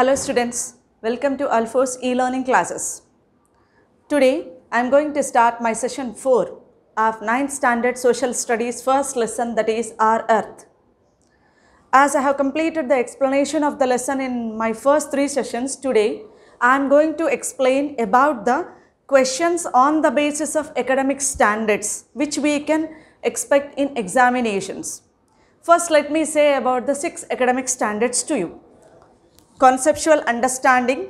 Hello students, welcome to Alfos e-learning classes. Today I am going to start my session 4 of 9th standard social studies first lesson that is Our Earth. As I have completed the explanation of the lesson in my first three sessions today, I am going to explain about the questions on the basis of academic standards which we can expect in examinations. First let me say about the six academic standards to you conceptual understanding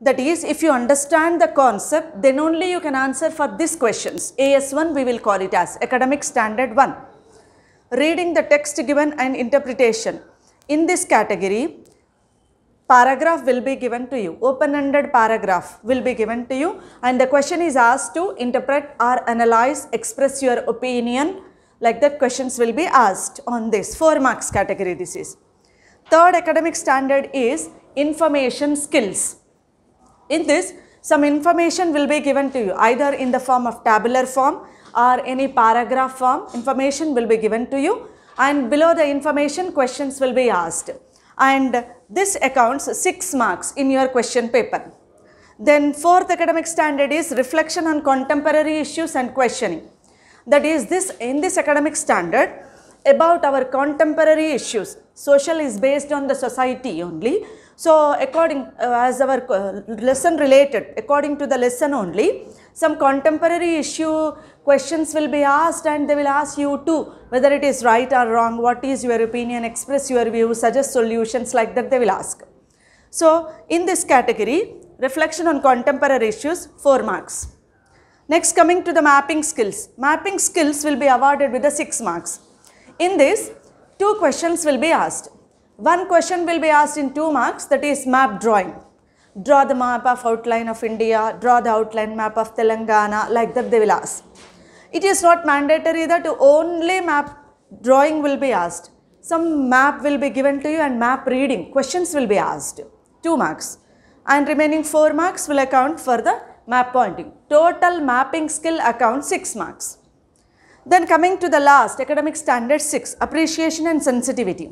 that is if you understand the concept then only you can answer for these questions AS1 we will call it as academic standard 1 reading the text given and interpretation in this category paragraph will be given to you open-ended paragraph will be given to you and the question is asked to interpret or analyze express your opinion like that questions will be asked on this 4 marks category this is third academic standard is information skills. In this, some information will be given to you either in the form of tabular form or any paragraph form. Information will be given to you and below the information questions will be asked. And this accounts 6 marks in your question paper. Then fourth academic standard is reflection on contemporary issues and questioning. That is this in this academic standard about our contemporary issues. Social is based on the society only so according uh, as our uh, lesson related, according to the lesson only, some contemporary issue questions will be asked and they will ask you too whether it is right or wrong, what is your opinion, express your view, suggest solutions like that they will ask. So in this category, reflection on contemporary issues, 4 marks. Next coming to the mapping skills. Mapping skills will be awarded with the 6 marks. In this, two questions will be asked. One question will be asked in two marks that is map drawing. Draw the map of outline of India, draw the outline map of Telangana like that they will ask. It is not mandatory that only map drawing will be asked. Some map will be given to you and map reading questions will be asked. Two marks and remaining 4 marks will account for the map pointing. Total mapping skill account 6 marks. Then coming to the last academic standard 6 appreciation and sensitivity.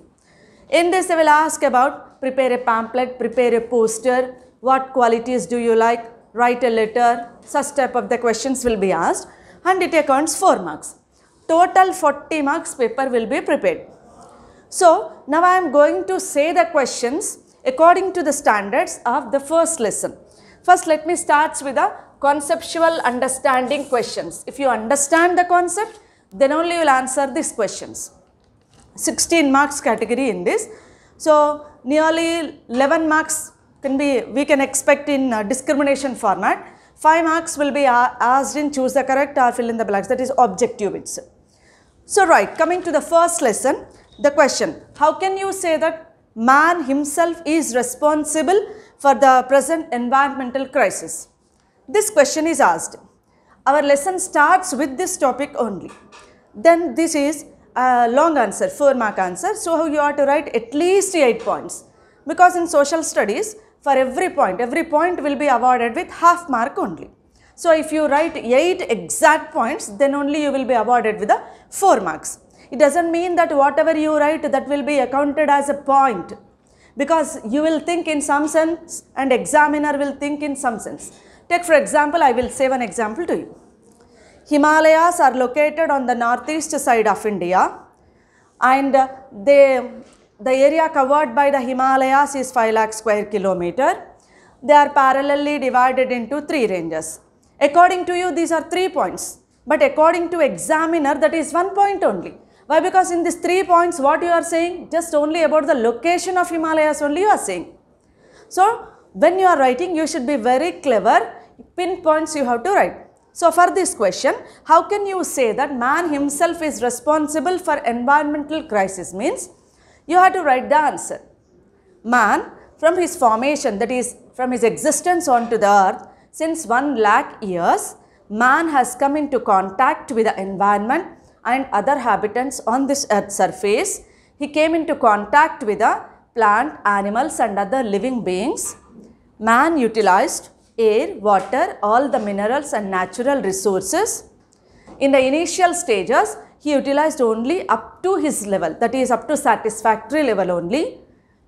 In this, they will ask about prepare a pamphlet, prepare a poster, what qualities do you like, write a letter, such type of the questions will be asked and it accounts 4 marks. Total 40 marks paper will be prepared. So, now I am going to say the questions according to the standards of the first lesson. First, let me start with the conceptual understanding questions. If you understand the concept, then only you will answer these questions. 16 marks category in this. So, nearly 11 marks can be, we can expect in uh, discrimination format. 5 marks will be uh, asked in choose the correct or fill in the blanks that is objective itself. So, right, coming to the first lesson, the question, how can you say that man himself is responsible for the present environmental crisis? This question is asked. Our lesson starts with this topic only. Then this is long answer, 4 mark answer. So, you have to write at least 8 points because in social studies for every point, every point will be awarded with half mark only. So, if you write 8 exact points then only you will be awarded with the 4 marks. It does not mean that whatever you write that will be accounted as a point because you will think in some sense and examiner will think in some sense. Take for example, I will say an example to you. Himalayas are located on the northeast side of India and they, the area covered by the Himalayas is 5 lakh square kilometer. They are parallelly divided into three ranges. According to you, these are three points. But according to examiner, that is one point only. Why? Because in these three points, what you are saying? Just only about the location of Himalayas only you are saying. So, when you are writing, you should be very clever. Pinpoints you have to write. So for this question, how can you say that man himself is responsible for environmental crisis means you have to write the answer. Man from his formation that is from his existence onto the earth since 1 lakh years, man has come into contact with the environment and other habitants on this earth surface. He came into contact with the plant, animals and other living beings. Man utilized air, water, all the minerals and natural resources. In the initial stages, he utilized only up to his level, that is up to satisfactory level only.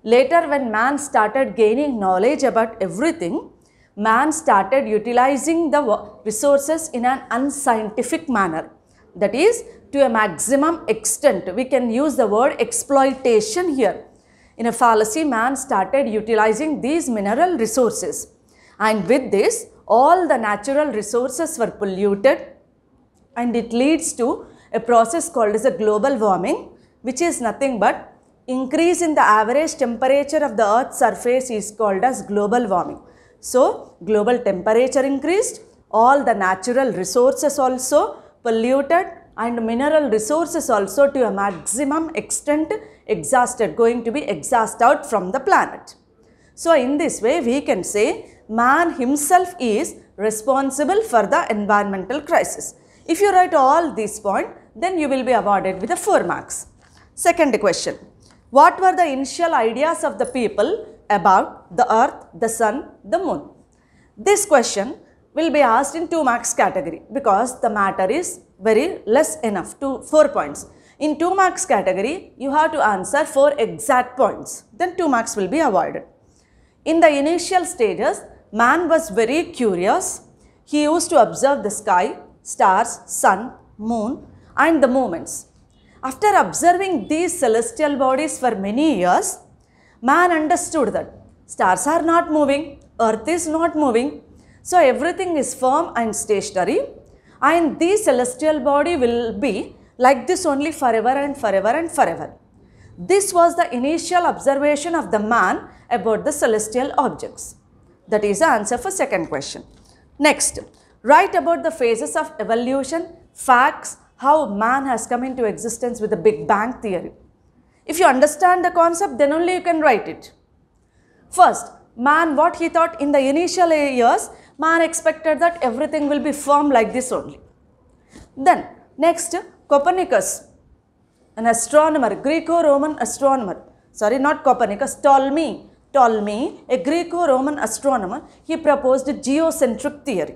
Later when man started gaining knowledge about everything, man started utilizing the resources in an unscientific manner. That is to a maximum extent, we can use the word exploitation here. In a fallacy, man started utilizing these mineral resources. And with this, all the natural resources were polluted and it leads to a process called as a global warming which is nothing but increase in the average temperature of the earth's surface is called as global warming. So, global temperature increased, all the natural resources also polluted and mineral resources also to a maximum extent exhausted, going to be exhausted out from the planet. So, in this way we can say man himself is responsible for the environmental crisis. If you write all these points, then you will be awarded with a 4 marks. Second question, what were the initial ideas of the people about the earth, the sun, the moon? This question will be asked in 2 marks category because the matter is very less enough to 4 points. In 2 marks category, you have to answer 4 exact points, then 2 marks will be awarded. In the initial stages, Man was very curious. He used to observe the sky, stars, sun, moon and the moments. After observing these celestial bodies for many years, man understood that stars are not moving, earth is not moving. So everything is firm and stationary and the celestial body will be like this only forever and forever and forever. This was the initial observation of the man about the celestial objects. That is the answer for second question. Next, write about the phases of evolution, facts, how man has come into existence with the Big Bang theory. If you understand the concept, then only you can write it. First, man what he thought in the initial years, man expected that everything will be firm like this only. Then, next, Copernicus, an astronomer, Greco-Roman astronomer, sorry not Copernicus, Ptolemy, Ptolemy, a Greco-Roman astronomer, he proposed a geocentric theory.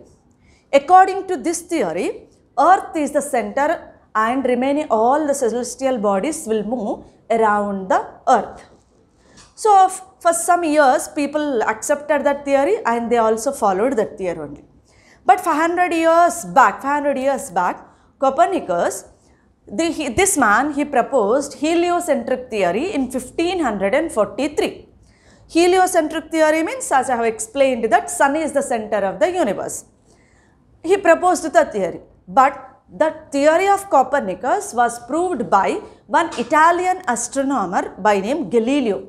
According to this theory, Earth is the center and remaining all the celestial bodies will move around the Earth. So, for some years, people accepted that theory and they also followed that theory only. But 500 years back, 500 years back, Copernicus the, he, this man he proposed heliocentric theory in 1543 Heliocentric theory means as I have explained that sun is the center of the universe. He proposed the theory but the theory of Copernicus was proved by one Italian astronomer by name Galileo.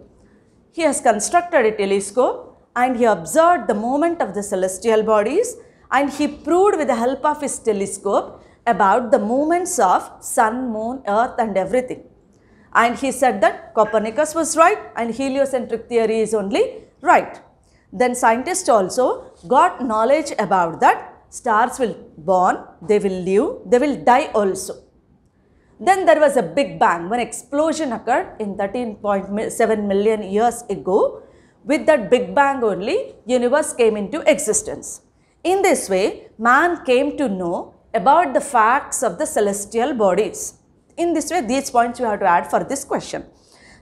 He has constructed a telescope and he observed the movement of the celestial bodies and he proved with the help of his telescope about the movements of sun, moon, earth and everything and he said that Copernicus was right and heliocentric theory is only right. Then scientists also got knowledge about that stars will born, they will live, they will die also. Then there was a big bang when explosion occurred in 13.7 million years ago. With that big bang only universe came into existence. In this way man came to know about the facts of the celestial bodies. In this way, these points you have to add for this question.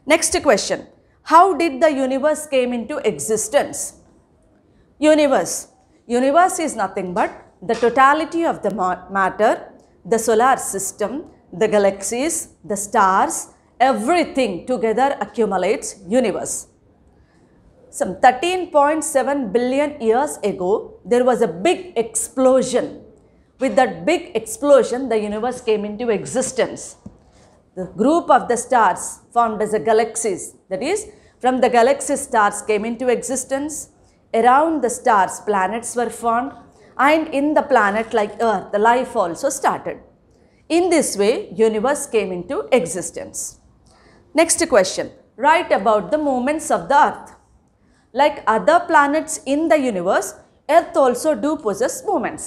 Next question, how did the universe came into existence? Universe, universe is nothing but the totality of the matter, the solar system, the galaxies, the stars, everything together accumulates universe. Some 13.7 billion years ago, there was a big explosion. With that big explosion, the universe came into existence the group of the stars formed as a galaxies that is from the galaxy stars came into existence around the stars planets were formed and in the planet like earth the life also started in this way universe came into existence next question write about the movements of the earth like other planets in the universe earth also do possess movements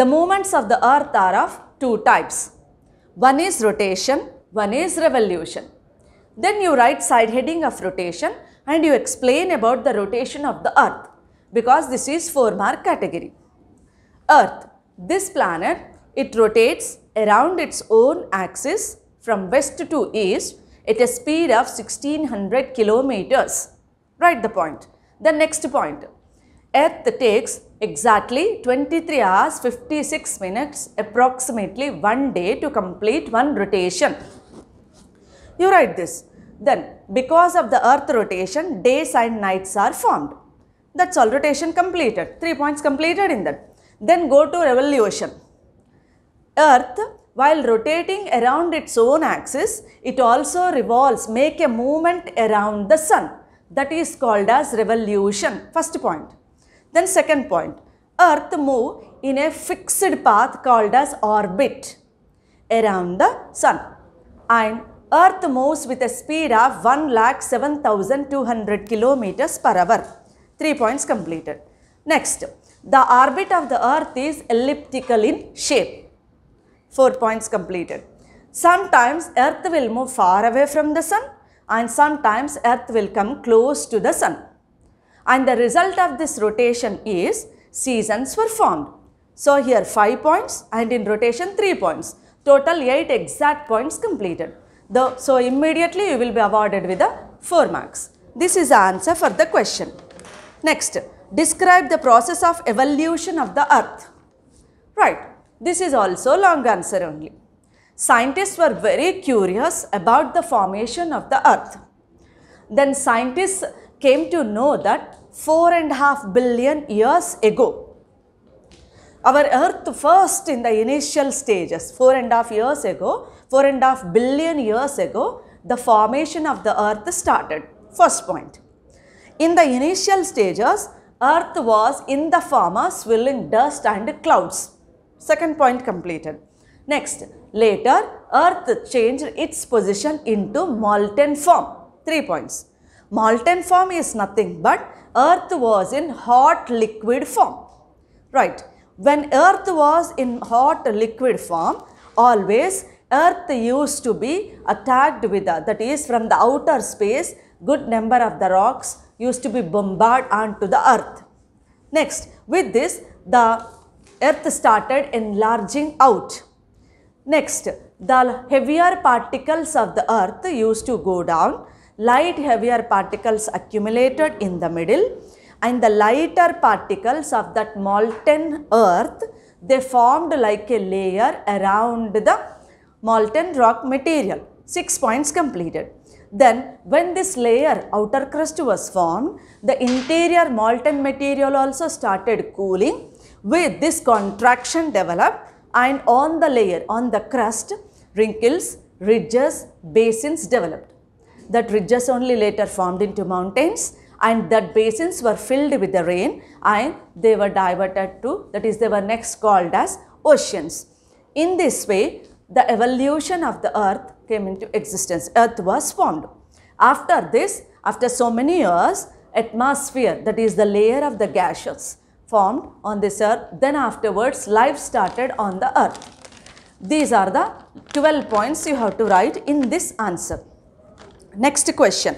the movements of the earth are of two types one is rotation, one is revolution. Then you write side heading of rotation and you explain about the rotation of the earth because this is 4 mark category. Earth, this planet, it rotates around its own axis from west to east at a speed of 1600 kilometers. Write the point. The next point, Earth takes exactly 23 hours 56 minutes approximately one day to complete one rotation. You write this. Then because of the earth rotation days and nights are formed. That's all rotation completed. Three points completed in that. Then go to revolution. Earth while rotating around its own axis it also revolves make a movement around the sun. That is called as revolution. First point. Then second point, Earth move in a fixed path called as orbit around the sun and Earth moves with a speed of 7,200 kilometers per hour. Three points completed. Next, the orbit of the Earth is elliptical in shape. Four points completed. Sometimes Earth will move far away from the sun and sometimes Earth will come close to the sun and the result of this rotation is seasons were formed. So here 5 points and in rotation 3 points. Total 8 exact points completed. The, so immediately you will be awarded with a 4 marks. This is the answer for the question. Next, describe the process of evolution of the earth. Right, this is also long answer only. Scientists were very curious about the formation of the earth. Then scientists came to know that four and a half billion years ago, our earth first in the initial stages four and a half years ago four and a half billion years ago the formation of the earth started first point in the initial stages earth was in the form of swirling dust and clouds second point completed next later earth changed its position into molten form three points molten form is nothing but earth was in hot liquid form. Right. When earth was in hot liquid form, always earth used to be attacked with, uh, that is from the outer space, good number of the rocks used to be bombarded onto the earth. Next, with this, the earth started enlarging out. Next, the heavier particles of the earth used to go down light heavier particles accumulated in the middle and the lighter particles of that molten earth they formed like a layer around the molten rock material. 6 points completed. Then when this layer outer crust was formed the interior molten material also started cooling with this contraction developed and on the layer on the crust wrinkles, ridges, basins developed that ridges only later formed into mountains and that basins were filled with the rain and they were diverted to that is they were next called as oceans. In this way the evolution of the earth came into existence, earth was formed. After this, after so many years, atmosphere that is the layer of the gaseous formed on this earth, then afterwards life started on the earth. These are the 12 points you have to write in this answer. Next question.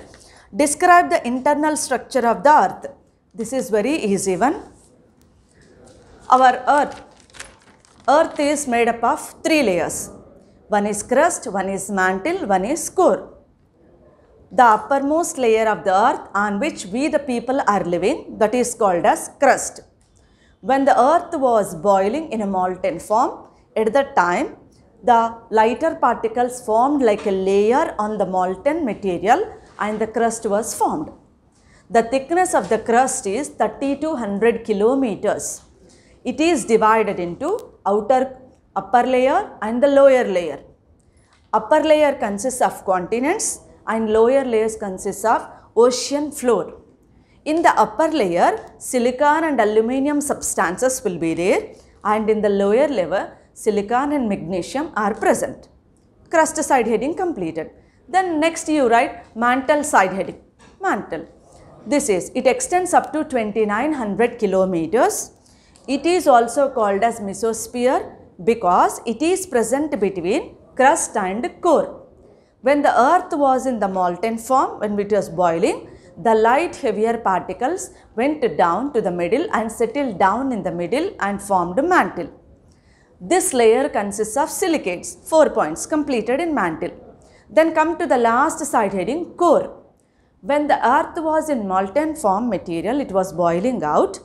Describe the internal structure of the earth. This is very easy one. Our earth. Earth is made up of three layers. One is crust, one is mantle, one is core. The uppermost layer of the earth on which we the people are living that is called as crust. When the earth was boiling in a molten form, at that time the lighter particles formed like a layer on the molten material and the crust was formed. The thickness of the crust is 3200 kilometers. It is divided into outer upper layer and the lower layer. Upper layer consists of continents and lower layers consists of ocean floor. In the upper layer, silicon and aluminium substances will be there and in the lower layer, silicon and magnesium are present. Crust side heading completed. Then next you write mantle side heading, mantle. This is, it extends up to 2900 kilometers. It is also called as mesosphere because it is present between crust and core. When the earth was in the molten form, when it was boiling, the light heavier particles went down to the middle and settled down in the middle and formed mantle. This layer consists of silicates, 4 points completed in mantle. Then come to the last side heading core. When the earth was in molten form material, it was boiling out.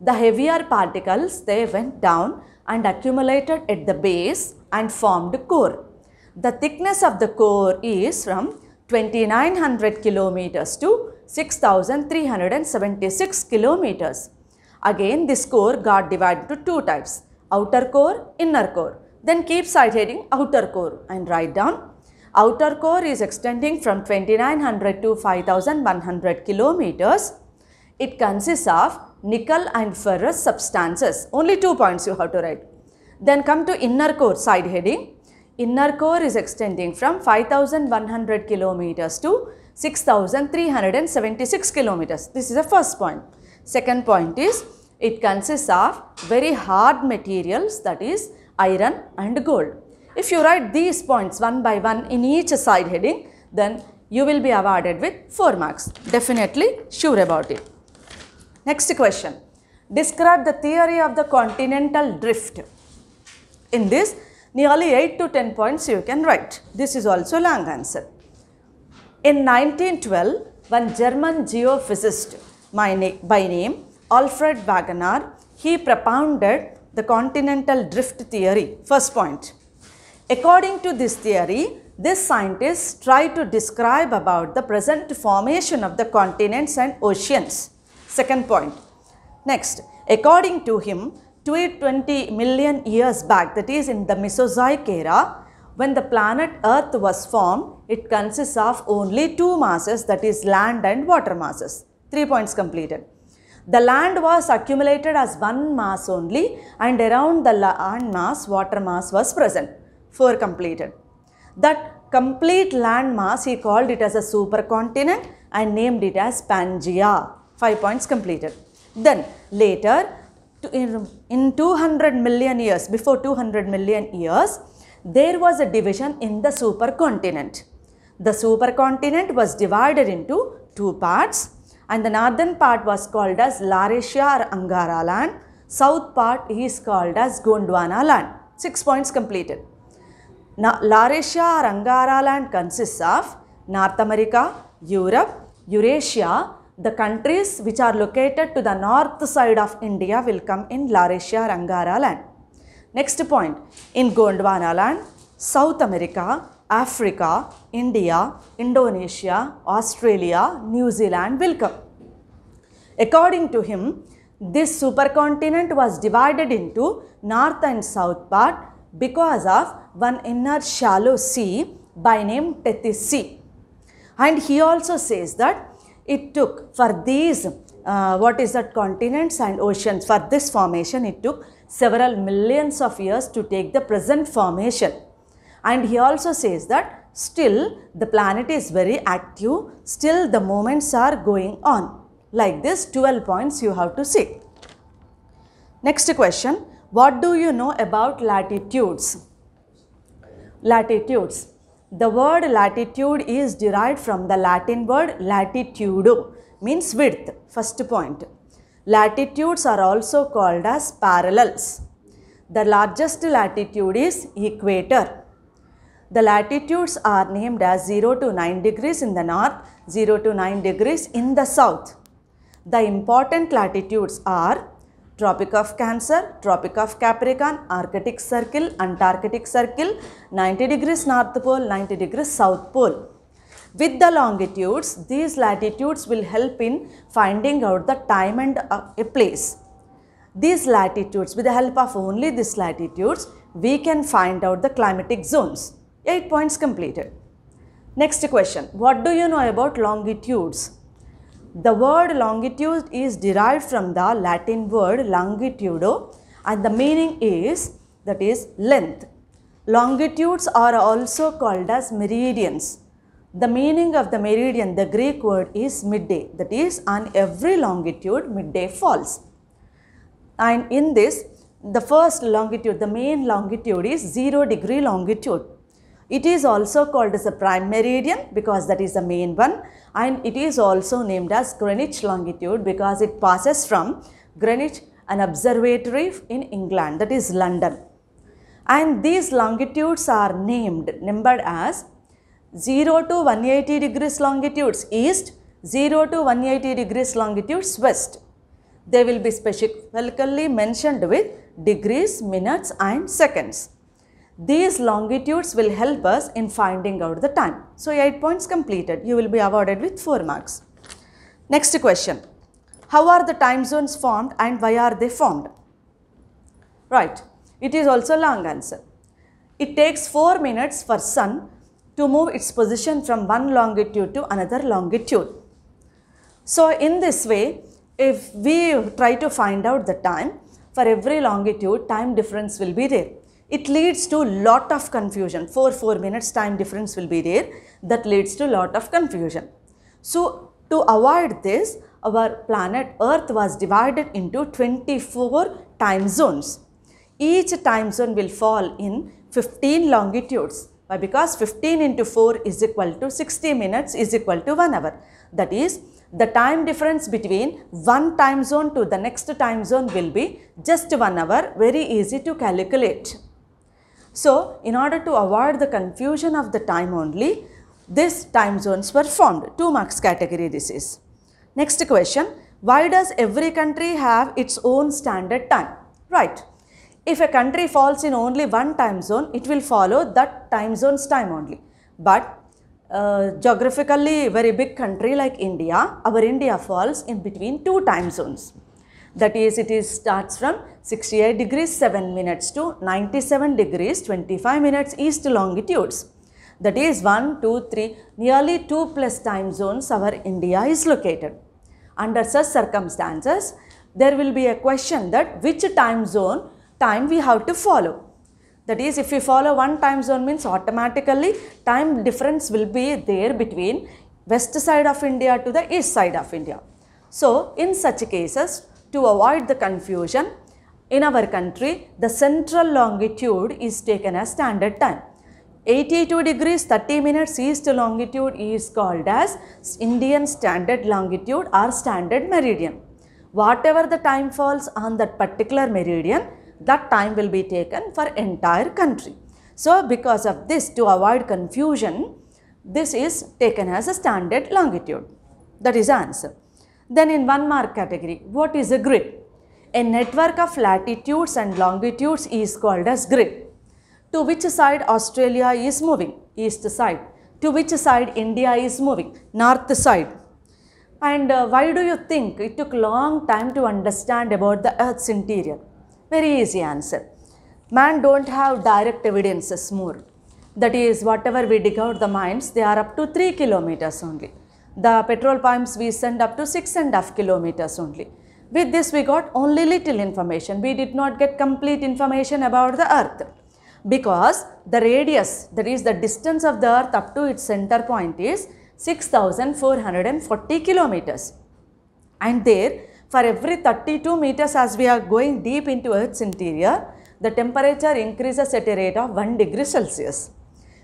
The heavier particles, they went down and accumulated at the base and formed core. The thickness of the core is from 2900 kilometers to 6376 kilometers. Again, this core got divided into two types outer core, inner core. Then keep side heading outer core and write down outer core is extending from 2900 to 5100 kilometers. It consists of nickel and ferrous substances. Only two points you have to write. Then come to inner core side heading. Inner core is extending from 5100 kilometers to 6376 kilometers. This is the first point. Second point is it consists of very hard materials that is iron and gold. If you write these points one by one in each side heading then you will be awarded with 4 marks. Definitely sure about it. Next question. Describe the theory of the continental drift. In this nearly 8 to 10 points you can write. This is also long answer. In 1912 one German geophysicist by name Alfred Wagner, he propounded the continental drift theory. First point. According to this theory, this scientist tried to describe about the present formation of the continents and oceans. Second point. Next, according to him, 220 million years back, that is in the Mesozoic era, when the planet Earth was formed, it consists of only two masses that is land and water masses. Three points completed. The land was accumulated as one mass only and around the land mass water mass was present. Four completed. That complete land mass he called it as a supercontinent and named it as Pangaea. Five points completed. Then later in 200 million years, before 200 million years, there was a division in the supercontinent. The supercontinent was divided into two parts and the northern part was called as Laresia or Angara land. South part is called as Gondwana land. Six points completed. Now, Laresia or Angara land consists of North America, Europe, Eurasia. The countries which are located to the north side of India will come in Laresia or Angara land. Next point, in Gondwana land, South America, Africa, India, Indonesia, Australia, New Zealand will come. According to him, this supercontinent was divided into north and south part because of one inner shallow sea by name Tethys Sea. And he also says that it took for these uh, what is that continents and oceans for this formation it took several millions of years to take the present formation. And he also says that still the planet is very active, still the moments are going on. Like this 12 points you have to see. Next question, what do you know about latitudes? Latitudes. The word latitude is derived from the Latin word latitudo means width, first point. Latitudes are also called as parallels. The largest latitude is equator. The latitudes are named as 0 to 9 degrees in the north, 0 to 9 degrees in the south. The important latitudes are Tropic of Cancer, Tropic of Capricorn, Arctic Circle, Antarctic Circle, 90 degrees North Pole, 90 degrees South Pole. With the longitudes, these latitudes will help in finding out the time and uh, a place. These latitudes, with the help of only these latitudes, we can find out the climatic zones. 8 points completed. Next question, what do you know about longitudes? The word longitude is derived from the Latin word longitudo and the meaning is that is length. Longitudes are also called as meridians. The meaning of the meridian, the Greek word is midday that is on every longitude midday falls. And in this the first longitude, the main longitude is 0 degree longitude it is also called as a prime meridian because that is the main one and it is also named as Greenwich longitude because it passes from Greenwich, an observatory in England that is London. And these longitudes are named, numbered as 0 to 180 degrees longitudes east, 0 to 180 degrees longitudes west. They will be specifically mentioned with degrees, minutes and seconds. These longitudes will help us in finding out the time. So 8 points completed. You will be awarded with 4 marks. Next question. How are the time zones formed and why are they formed? Right. It is also a long answer. It takes 4 minutes for sun to move its position from one longitude to another longitude. So in this way, if we try to find out the time, for every longitude, time difference will be there it leads to lot of confusion. 4 4 minutes time difference will be there that leads to lot of confusion. So to avoid this our planet earth was divided into 24 time zones. Each time zone will fall in 15 longitudes Why? because 15 into 4 is equal to 60 minutes is equal to 1 hour. That is the time difference between one time zone to the next time zone will be just 1 hour very easy to calculate. So, in order to avoid the confusion of the time only, these time zones were formed, 2 marks category this is. Next question, why does every country have its own standard time? Right. If a country falls in only one time zone, it will follow that time zone's time only. But uh, geographically very big country like India, our India falls in between two time zones. That is, it is starts from 68 degrees 7 minutes to 97 degrees 25 minutes east longitudes. That is 1, 2, 3, nearly 2 plus time zones our India is located. Under such circumstances, there will be a question that which time zone time we have to follow. That is if we follow one time zone means automatically time difference will be there between west side of India to the east side of India. So, in such cases to avoid the confusion in our country, the central longitude is taken as standard time. 82 degrees 30 minutes east longitude is called as Indian standard longitude or standard meridian. Whatever the time falls on that particular meridian, that time will be taken for entire country. So, because of this to avoid confusion, this is taken as a standard longitude. That is answer. Then in one mark category, what is a grid? A network of latitudes and longitudes is called as grid. To which side Australia is moving? East side. To which side India is moving? North side. And uh, why do you think it took long time to understand about the earth's interior? Very easy answer. Man don't have direct evidences more. That is whatever we dig out the mines, they are up to 3 kilometers only. The petrol pumps we send up to 6 and half kilometers only. With this we got only little information. We did not get complete information about the earth because the radius that is the distance of the earth up to its center point is 6440 kilometers. And there for every 32 meters as we are going deep into earth's interior, the temperature increases at a rate of 1 degree Celsius.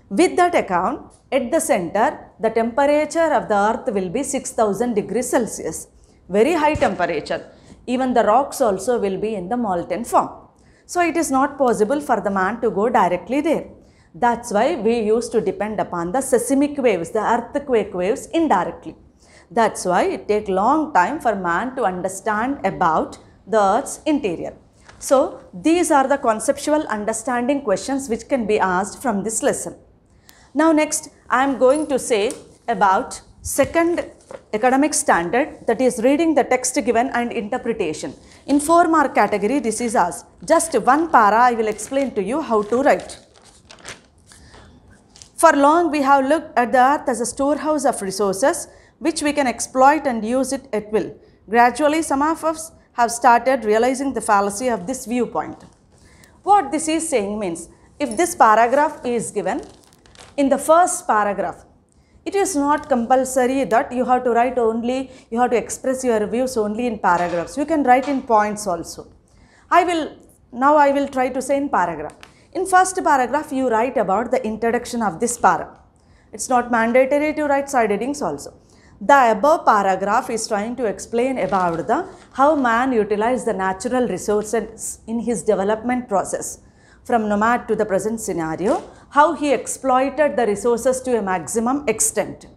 With that account, at the center, the temperature of the earth will be 6000 degrees Celsius very high temperature. Even the rocks also will be in the molten form. So it is not possible for the man to go directly there. That's why we used to depend upon the seismic waves, the earthquake waves indirectly. That's why it takes long time for man to understand about the earth's interior. So these are the conceptual understanding questions which can be asked from this lesson. Now next I am going to say about second academic standard that is reading the text given and interpretation. In 4 mark category this is us. Just one para I will explain to you how to write. For long we have looked at the earth as a storehouse of resources which we can exploit and use it at will. Gradually some of us have started realizing the fallacy of this viewpoint. What this is saying means if this paragraph is given in the first paragraph it is not compulsory that you have to write only, you have to express your views only in paragraphs. You can write in points also. I will, now I will try to say in paragraph. In first paragraph, you write about the introduction of this para. It's not mandatory to write side headings also. The above paragraph is trying to explain about the how man utilized the natural resources in his development process from nomad to the present scenario how he exploited the resources to a maximum extent.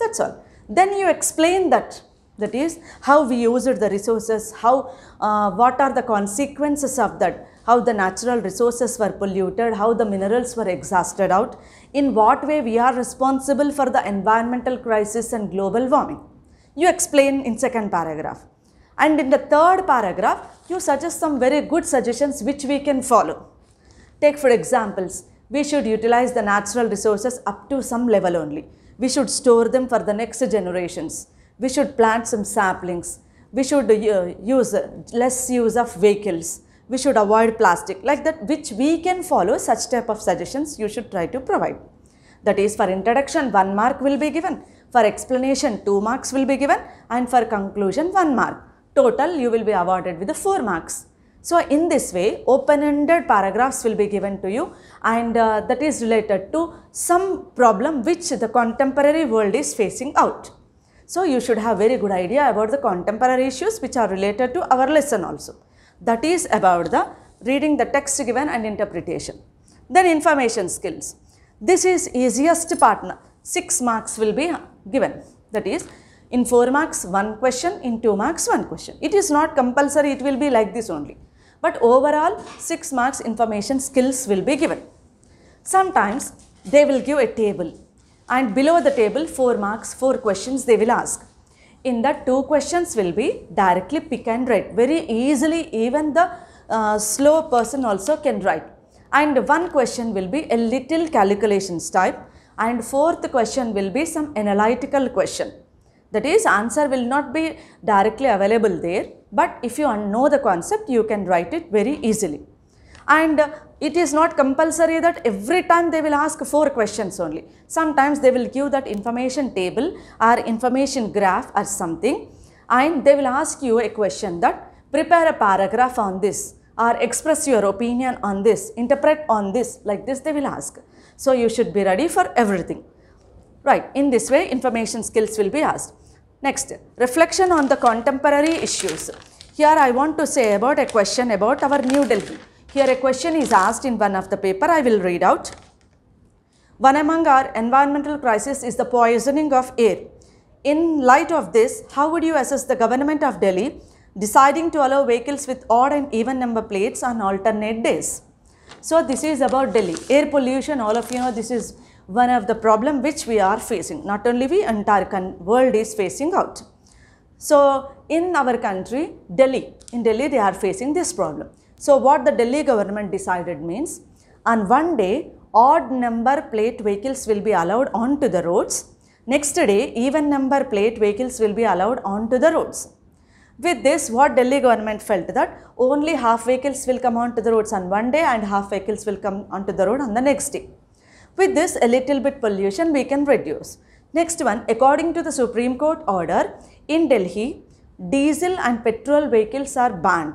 That's all. Then you explain that, that is how we used the resources, how, uh, what are the consequences of that, how the natural resources were polluted, how the minerals were exhausted out, in what way we are responsible for the environmental crisis and global warming. You explain in second paragraph. And in the third paragraph, you suggest some very good suggestions which we can follow. Take for examples, we should utilize the natural resources up to some level only. We should store them for the next generations. We should plant some saplings. We should uh, use uh, less use of vehicles. We should avoid plastic like that which we can follow such type of suggestions you should try to provide. That is for introduction 1 mark will be given, for explanation 2 marks will be given and for conclusion 1 mark. Total you will be awarded with the 4 marks. So in this way open-ended paragraphs will be given to you and uh, that is related to some problem which the contemporary world is facing out. So you should have very good idea about the contemporary issues which are related to our lesson also. That is about the reading the text given and interpretation. Then information skills. This is easiest partner. 6 marks will be given. That is in 4 marks 1 question, in 2 marks 1 question. It is not compulsory, it will be like this only but overall 6 marks information skills will be given. Sometimes they will give a table and below the table 4 marks, 4 questions they will ask. In that 2 questions will be directly pick and write. Very easily even the uh, slow person also can write. And one question will be a little calculations type and fourth question will be some analytical question. That is answer will not be directly available there but if you know the concept you can write it very easily. And it is not compulsory that every time they will ask four questions only. Sometimes they will give that information table or information graph or something and they will ask you a question that prepare a paragraph on this or express your opinion on this, interpret on this, like this they will ask. So you should be ready for everything. Right, in this way information skills will be asked. Next, reflection on the contemporary issues. Here I want to say about a question about our New Delhi. Here a question is asked in one of the paper I will read out. One among our environmental crisis is the poisoning of air. In light of this, how would you assess the government of Delhi deciding to allow vehicles with odd and even number plates on alternate days? So this is about Delhi. Air pollution, all of you know, this is one of the problem which we are facing, not only we, entire world is facing out. So in our country, Delhi, in Delhi they are facing this problem. So what the Delhi government decided means, on one day odd number plate vehicles will be allowed onto the roads. Next day even number plate vehicles will be allowed onto the roads. With this, what Delhi government felt that only half vehicles will come onto the roads on one day and half vehicles will come onto the road on the next day. With this, a little bit pollution we can reduce. Next one, according to the Supreme Court order, in Delhi, diesel and petrol vehicles are banned.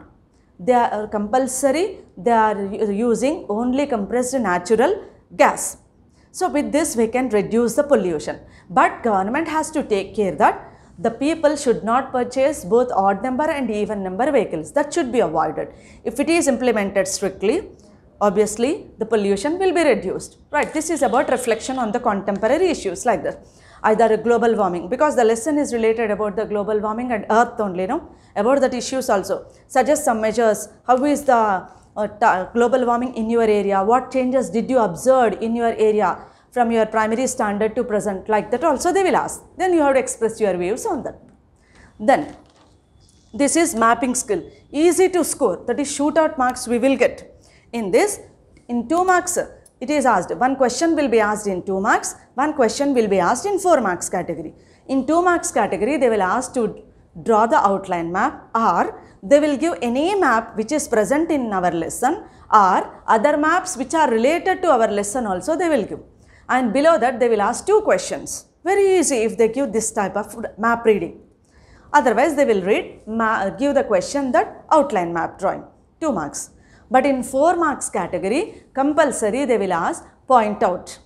They are uh, compulsory, they are uh, using only compressed natural gas. So with this we can reduce the pollution. But government has to take care that the people should not purchase both odd number and even number vehicles. That should be avoided. If it is implemented strictly, obviously the pollution will be reduced, right? This is about reflection on the contemporary issues like this. Either global warming, because the lesson is related about the global warming and earth only, no? About that issues also. Suggest some measures. How is the uh, global warming in your area? What changes did you observe in your area from your primary standard to present? Like that also they will ask. Then you have to express your views on that. Then, this is mapping skill. Easy to score. That is shootout marks we will get in this, in 2 marks, it is asked. One question will be asked in 2 marks, one question will be asked in 4 marks category. In 2 marks category, they will ask to draw the outline map or they will give any map which is present in our lesson or other maps which are related to our lesson also they will give. And below that, they will ask two questions. Very easy if they give this type of map reading. Otherwise, they will read, give the question that outline map drawing, 2 marks. But in 4 marks category, compulsory they will ask point out.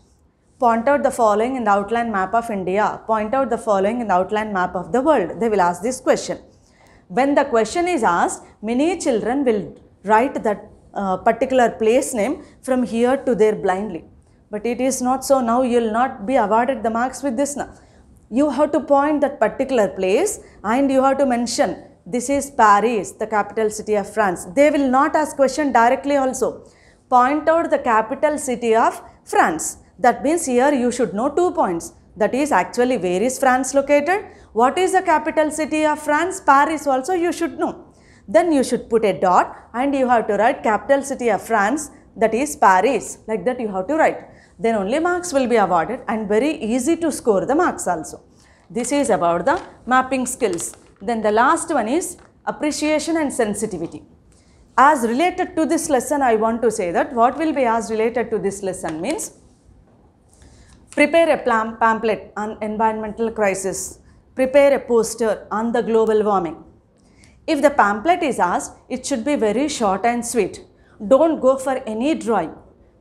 Point out the following in the outline map of India. Point out the following in the outline map of the world. They will ask this question. When the question is asked, many children will write that uh, particular place name from here to there blindly. But it is not so now, you will not be awarded the marks with this now. You have to point that particular place and you have to mention this is Paris, the capital city of France. They will not ask question directly also. Point out the capital city of France. That means here you should know two points. That is actually where is France located? What is the capital city of France? Paris also you should know. Then you should put a dot and you have to write capital city of France that is Paris. Like that you have to write. Then only marks will be awarded and very easy to score the marks also. This is about the mapping skills. Then the last one is appreciation and sensitivity. As related to this lesson, I want to say that what will be as related to this lesson means prepare a pamphlet on environmental crisis, prepare a poster on the global warming. If the pamphlet is asked, it should be very short and sweet. Don't go for any drawing.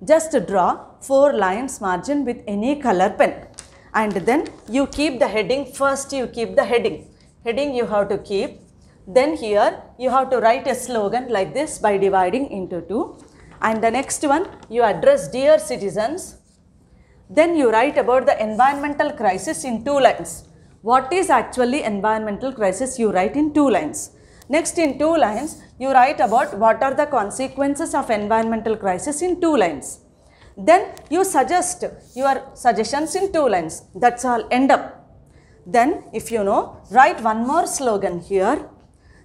Just draw four lines margin with any color pen. And then you keep the heading, first you keep the heading heading you have to keep. Then here you have to write a slogan like this by dividing into two. And the next one you address dear citizens. Then you write about the environmental crisis in two lines. What is actually environmental crisis you write in two lines. Next in two lines you write about what are the consequences of environmental crisis in two lines. Then you suggest your suggestions in two lines. That's all end up. Then if you know, write one more slogan here.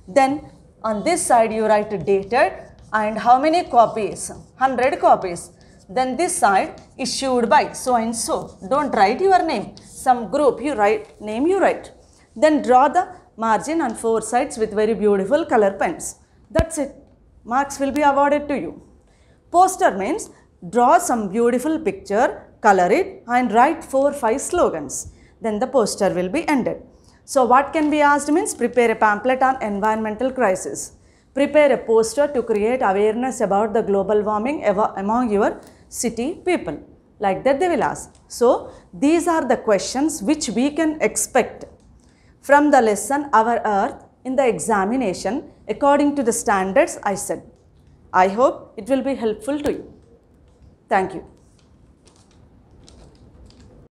Then on this side you write dated and how many copies? 100 copies. Then this side issued by so and so. Don't write your name. Some group you write, name you write. Then draw the margin on four sides with very beautiful color pens. That's it. Marks will be awarded to you. Poster means draw some beautiful picture, color it and write four five slogans then the poster will be ended. So what can be asked means prepare a pamphlet on environmental crisis. Prepare a poster to create awareness about the global warming among your city people. Like that they will ask. So these are the questions which we can expect from the lesson Our Earth in the examination according to the standards I said. I hope it will be helpful to you. Thank you.